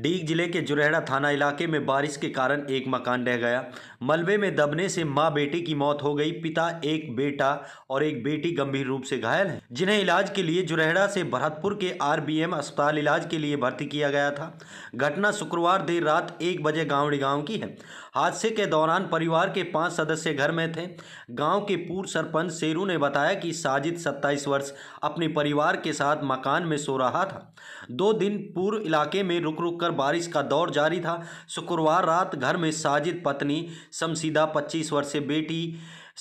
डीग जिले के जुरेड़ा थाना इलाके में बारिश के कारण एक मकान ढह गया मलबे में दबने से मां बेटे की मौत हो गई पिता एक बेटा और एक बेटी गंभीर रूप से घायल है जिन्हें इलाज के लिए जुरेड़ा से भरतपुर के आरबीएम अस्पताल इलाज के लिए भर्ती किया गया था घटना शुक्रवार देर रात एक बजे गांवड़ी गांव की है हादसे के दौरान परिवार के पाँच सदस्य घर में थे गाँव के पूर्व सरपंच शेरू ने बताया कि साजिद सत्ताईस वर्ष अपने परिवार के साथ मकान में सो रहा था दो दिन पूर्व इलाके में रुक रुक होकर बारिश का दौर जारी था शुक्रवार रात घर में साजिद पत्नी शमशीदा पच्चीस वर्षीय बेटी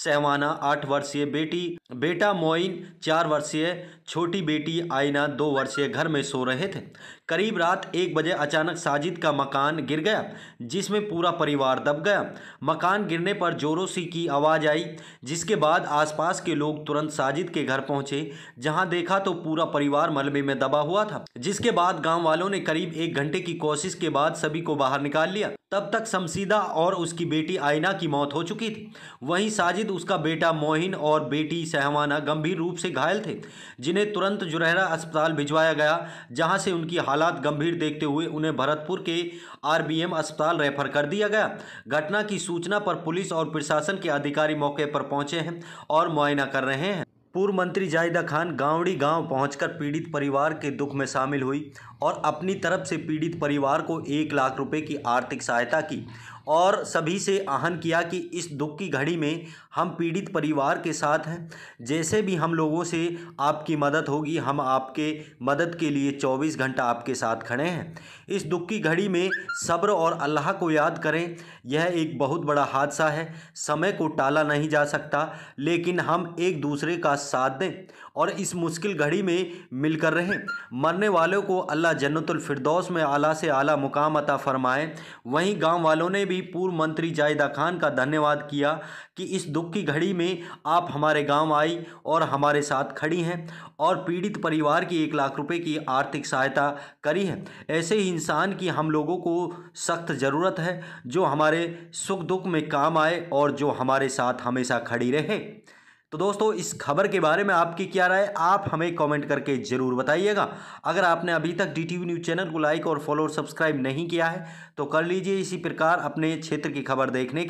सहवाना आठ वर्षीय बेटी बेटा मोइन चार वर्षीय छोटी बेटी आइना दो वर्षीय घर में सो रहे थे करीब रात एक बजे अचानक साजिद का मकान गिर गया जिसमें पूरा परिवार दब गया मकान गिरने पर जोरों सी की आवाज़ आई जिसके बाद आसपास के लोग तुरंत साजिद के घर पहुंचे जहां देखा तो पूरा परिवार मलबे में दबा हुआ था जिसके बाद गाँव वालों ने करीब एक घंटे की कोशिश के बाद सभी को बाहर निकाल लिया तब तक शमशीदा और उसकी बेटी आईना की मौत हो चुकी थी वहीं साजिद उसका बेटा मोहिन और बेटी सहवाना गंभीर रूप से घायल थे जिन्हें तुरंत जुरहरा अस्पताल भिजवाया गया जहां से उनकी हालात गंभीर देखते हुए उन्हें भरतपुर के आरबीएम अस्पताल रेफर कर दिया गया घटना की सूचना पर पुलिस और प्रशासन के अधिकारी मौके पर पहुंचे हैं और मुआयना कर रहे हैं पूर्व मंत्री जायदा खान गांवड़ी गांव पहुंचकर पीड़ित परिवार के दुख में शामिल हुई और अपनी तरफ से पीड़ित परिवार को एक लाख रुपए की आर्थिक सहायता की और सभी से आह्वान किया कि इस दुख की घड़ी में हम पीड़ित परिवार के साथ हैं जैसे भी हम लोगों से आपकी मदद होगी हम आपके मदद के लिए 24 घंटा आपके साथ खड़े हैं इस दुख की घड़ी में सब्र और अल्लाह को याद करें यह एक बहुत बड़ा हादसा है समय को टाला नहीं जा सकता लेकिन हम एक दूसरे का साथ दें और इस मुश्किल घड़ी में मिलकर रहें मरने वालों को अल्लाह जन्नतुल फिरदौस में आला से आला मुकाम अता फरमाएं वहीं गांव वालों ने भी पूर्व मंत्री जायदा खान का धन्यवाद किया कि इस दुख की घड़ी में आप हमारे गांव आई और हमारे साथ खड़ी हैं और पीड़ित परिवार की एक लाख रुपए की आर्थिक सहायता करी है ऐसे ही इंसान की हम लोगों को सख्त ज़रूरत है जो हमारे सुख दुख में काम आए और जो हमारे साथ हमेशा खड़ी रहे तो दोस्तों इस खबर के बारे में आपकी क्या राय आप हमें कमेंट करके ज़रूर बताइएगा अगर आपने अभी तक डी न्यूज़ चैनल को लाइक और फॉलो और सब्सक्राइब नहीं किया है तो कर लीजिए इसी प्रकार अपने क्षेत्र की खबर देखने के